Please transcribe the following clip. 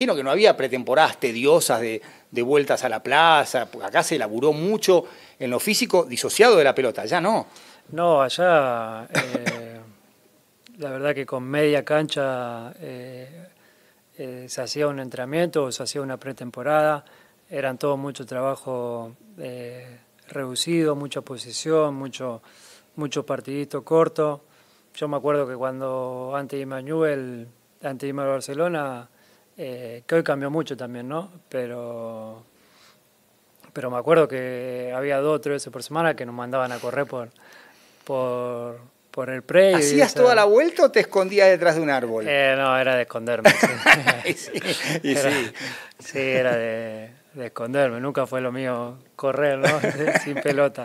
Imagino que no había pretemporadas tediosas de, vueltas a la plaza, acá se laburó mucho en lo físico disociado de la pelota, ya no. No, allá eh, la verdad que con media cancha eh, eh, se hacía un entrenamiento, se hacía una pretemporada, eran todo mucho trabajo reducido, mucha posición, mucho, mucho partidito corto. Yo me acuerdo que cuando antes de ante antes de Barcelona, eh, que hoy cambió mucho también, ¿no? Pero, pero me acuerdo que había dos o tres veces por semana que nos mandaban a correr por, por, por el pre. ¿Hacías toda la vuelta o te escondías detrás de un árbol? Eh, no, era de esconderme. Sí. era, de, esconderme. Nunca fue lo mío correr, ¿no? Sin pelota.